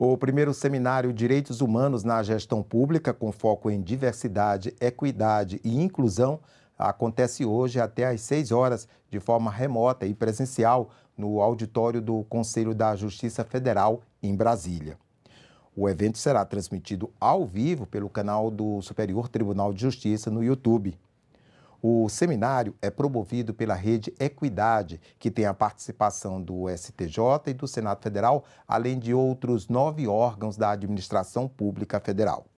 O primeiro seminário Direitos Humanos na Gestão Pública, com foco em diversidade, equidade e inclusão, acontece hoje até às 6 horas, de forma remota e presencial, no auditório do Conselho da Justiça Federal, em Brasília. O evento será transmitido ao vivo pelo canal do Superior Tribunal de Justiça no YouTube. O seminário é promovido pela Rede Equidade, que tem a participação do STJ e do Senado Federal, além de outros nove órgãos da administração pública federal.